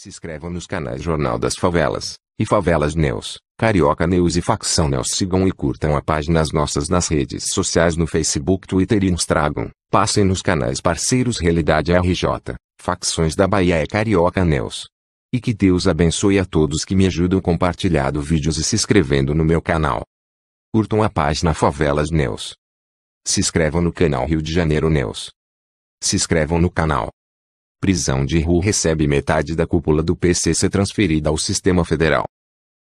Se inscrevam nos canais Jornal das Favelas, e Favelas News, Carioca News e Facção News. Sigam e curtam a páginas nossas nas redes sociais no Facebook, Twitter e Instagram. Passem nos canais parceiros Realidade RJ, Facções da Bahia e Carioca News. E que Deus abençoe a todos que me ajudam compartilhando vídeos e se inscrevendo no meu canal. Curtam a página Favelas News. Se inscrevam no canal Rio de Janeiro News. Se inscrevam no canal prisão de Ru recebe metade da cúpula do PCC transferida ao sistema federal.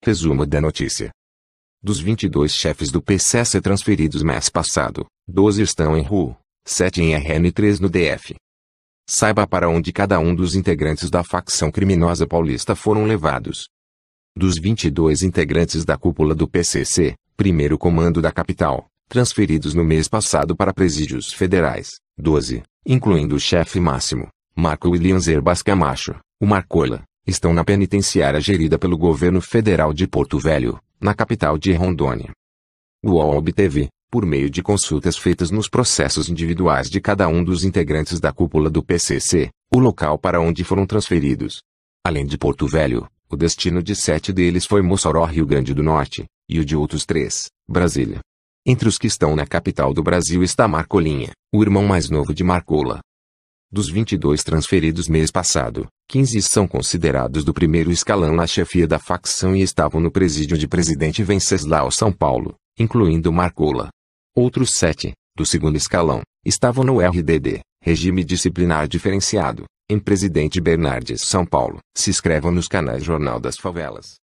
Resumo da notícia. Dos 22 chefes do PCC transferidos mês passado, 12 estão em Ru, 7 em RN e 3 no DF. Saiba para onde cada um dos integrantes da facção criminosa paulista foram levados. Dos 22 integrantes da cúpula do PCC, primeiro comando da capital, transferidos no mês passado para presídios federais, 12, incluindo o chefe máximo, Marco Williams Herbas Camacho, o Marcola, estão na penitenciária gerida pelo governo federal de Porto Velho, na capital de Rondônia. O UOL obteve, por meio de consultas feitas nos processos individuais de cada um dos integrantes da cúpula do PCC, o local para onde foram transferidos. Além de Porto Velho, o destino de sete deles foi Mossoró, Rio Grande do Norte, e o de outros três, Brasília. Entre os que estão na capital do Brasil está Marcolinha, o irmão mais novo de Marcola, dos 22 transferidos mês passado, 15 são considerados do primeiro escalão na chefia da facção e estavam no presídio de presidente Venceslau São Paulo, incluindo Marcola. Outros 7, do segundo escalão, estavam no RDD, Regime Disciplinar Diferenciado, em Presidente Bernardes São Paulo. Se inscrevam nos canais Jornal das Favelas.